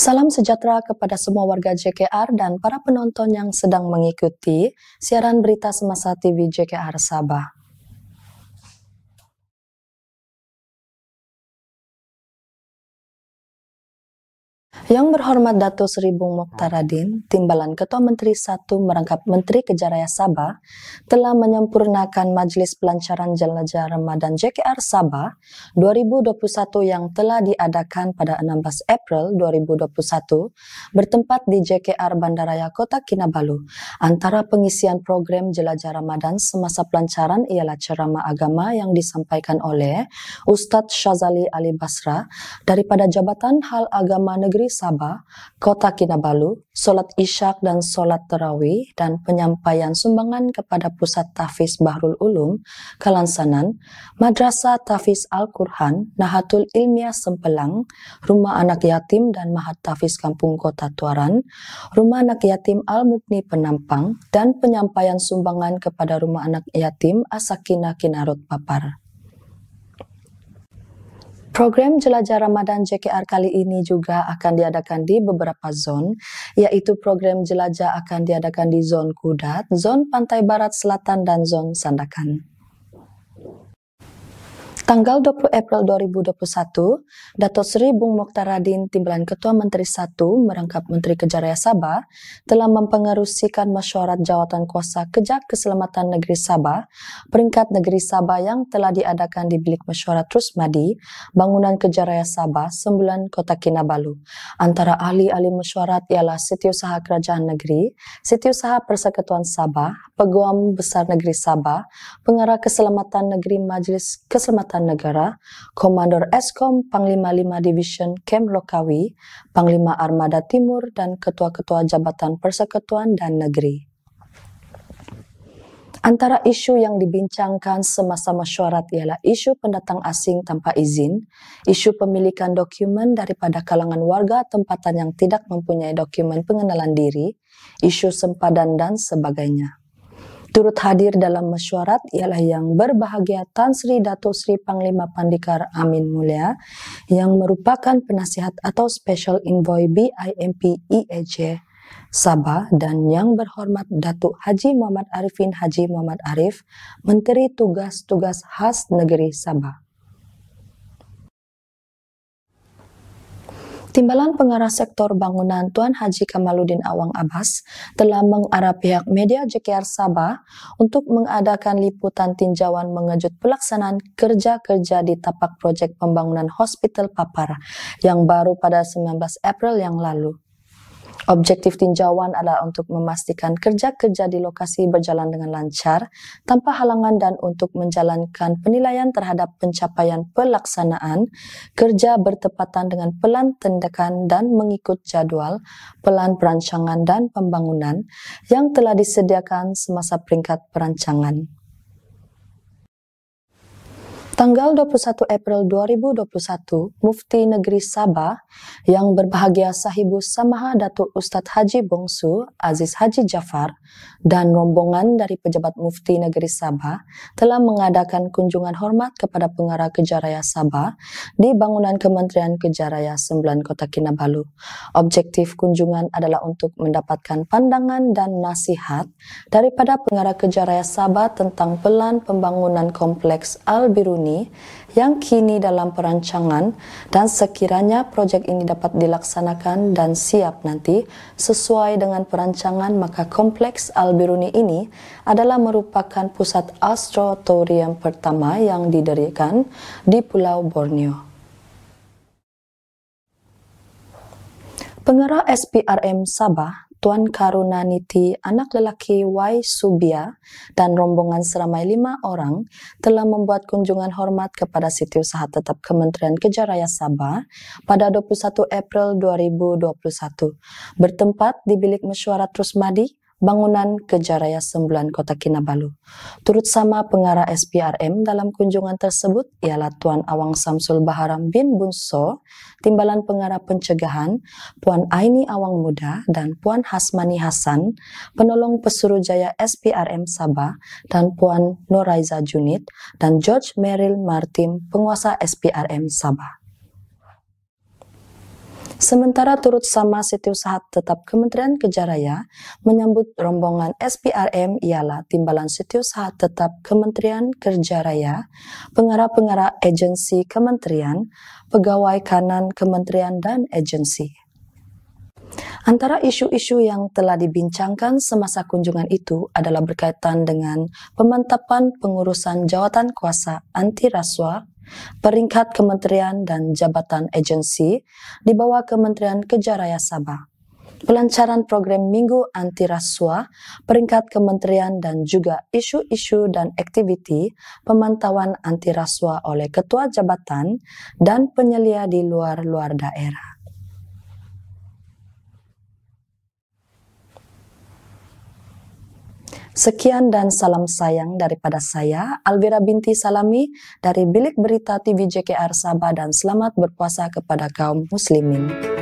Salam sejahtera kepada semua warga JKR dan para penonton yang sedang mengikuti siaran berita semasa TV JKR Sabah. Yang berhormat Dato Sri Bung Mokhtaradin, Timbalan Ketua Menteri Satu, merangkap Menteri Kejaraya Sabah, telah menyempurnakan Majelis Pelancaran Jelajah Ramadan JKR Sabah 2021 yang telah diadakan pada 16 April 2021 bertempat di JKR Bandaraya Kota Kinabalu. Antara pengisian program Jelajah Ramadan semasa pelancaran ialah ceramah agama yang disampaikan oleh Ustadz Syazali Ali Basra daripada Jabatan Hal Agama Negeri Sabah, Kota Kinabalu, solat isyak dan solat terawih, dan penyampaian sumbangan kepada Pusat Tafis Bahrul Ulum, Kalansanan, Madrasah Tafis Al-Qur'an, Nahatul Ilmiah Sempelang, Rumah Anak Yatim dan Mahat Tafis Kampung Kota Tuaran, Rumah Anak Yatim Al-Mukni Penampang, dan penyampaian sumbangan kepada Rumah Anak Yatim Asakina Kinarut Papar. Program Jelajah Ramadan JKR kali ini juga akan diadakan di beberapa zon, yaitu program jelajah akan diadakan di zon Kudat, zon Pantai Barat Selatan, dan zon Sandakan. Tanggal 20 April 2021, Dato' Sri Bung Mokhtaradin Timbalan Ketua Menteri 1 merangkap Menteri Kejaraya Sabah, telah mempengerusikan mesyuarat jawatan kuasa Kejak Keselamatan Negeri Sabah, peringkat Negeri Sabah yang telah diadakan di bilik mesyuarat Rusmadi, bangunan Kejaraya Sabah, Sembilan Kota Kinabalu. Antara ahli-ahli mesyuarat ialah Setiausaha Kerajaan Negeri, Setiausaha Persekutuan Sabah, Peguam Besar Negeri Sabah, Pengarah Keselamatan Negeri Majlis Keselamatan Negara, Komandor Eskom Panglima 5 Division Kem Lokawi, Panglima Armada Timur, dan Ketua-Ketua Jabatan Persekutuan dan Negeri. Antara isu yang dibincangkan semasa mesyuarat ialah isu pendatang asing tanpa izin, isu pemilikan dokumen daripada kalangan warga tempatan yang tidak mempunyai dokumen pengenalan diri, isu sempadan dan sebagainya. Turut hadir dalam mesyuarat ialah yang berbahagia Tan Sri Dato Sri Panglima Pandikar Amin Mulia yang merupakan penasihat atau Special Envoy BIMP IEJ Sabah dan yang berhormat Datuk Haji Muhammad Arifin Haji Muhammad Arif, Menteri Tugas-Tugas Khas Negeri Sabah. Timbalan Pengarah Sektor Bangunan Tuan Haji Kamaludin Awang Abbas telah mengarah pihak media JKR Sabah untuk mengadakan liputan tinjauan mengejut pelaksanaan kerja-kerja di tapak proyek pembangunan Hospital Papar yang baru pada 19 April yang lalu. Objektif tinjauan adalah untuk memastikan kerja-kerja di lokasi berjalan dengan lancar tanpa halangan dan untuk menjalankan penilaian terhadap pencapaian pelaksanaan kerja bertepatan dengan pelan tindakan dan mengikut jadual pelan perancangan dan pembangunan yang telah disediakan semasa peringkat perancangan. Tanggal 21 April 2021, Mufti Negeri Sabah yang berbahagia Sahibu Samaha Datuk Ustadz Haji Bongsu, Aziz Haji Jafar, dan rombongan dari pejabat Mufti Negeri Sabah telah mengadakan kunjungan hormat kepada pengarah Kejaraya Sabah di bangunan Kementerian Kejaraya 9 Kota Kinabalu. Objektif kunjungan adalah untuk mendapatkan pandangan dan nasihat daripada pengarah Kejaraya Sabah tentang pelan pembangunan kompleks Al-Biruni ini yang kini dalam perancangan dan sekiranya proyek ini dapat dilaksanakan dan siap nanti sesuai dengan perancangan maka kompleks Al-Biruni ini adalah merupakan pusat astrotorium pertama yang didirikan di Pulau Borneo. Pengarah SPRM Sabah Tuan Karunaniti, anak lelaki Wai Subia, dan rombongan seramai lima orang telah membuat kunjungan hormat kepada Setiausaha Tetap Kementerian Kejaraya Sabah pada 21 April 2021, bertempat di bilik mesyuarat Rusmadi, bangunan ke Sembilan Kota Kinabalu. Turut sama pengarah SPRM dalam kunjungan tersebut ialah Tuan Awang Samsul Baharam bin Bunso, Timbalan Pengarah Pencegahan, Puan Aini Awang Muda, dan Puan Hasmani Hasan, Penolong Pesuruhjaya SPRM Sabah, dan Puan Noraiza Junit, dan George Meril Martin, Penguasa SPRM Sabah. Sementara turut sama Siti Usaha Tetap Kementerian Raya menyambut rombongan SPRM ialah Timbalan Siti Usaha Tetap Kementerian Kerja Raya, pengarah-pengarah agensi kementerian, pegawai kanan kementerian dan agensi. Antara isu-isu yang telah dibincangkan semasa kunjungan itu adalah berkaitan dengan pemantapan pengurusan jawatan kuasa anti rasuah peringkat kementerian dan jabatan agensi di bawah Kementerian Kejaraya Sabah. Pelancaran program Minggu Anti Rasuah, peringkat kementerian dan juga isu-isu dan aktiviti pemantauan anti rasuah oleh Ketua Jabatan dan penyelia di luar-luar daerah. Sekian dan salam sayang daripada saya, Alvira binti Salami dari Bilik Berita TV JKR Sabah dan selamat berpuasa kepada kaum muslimin.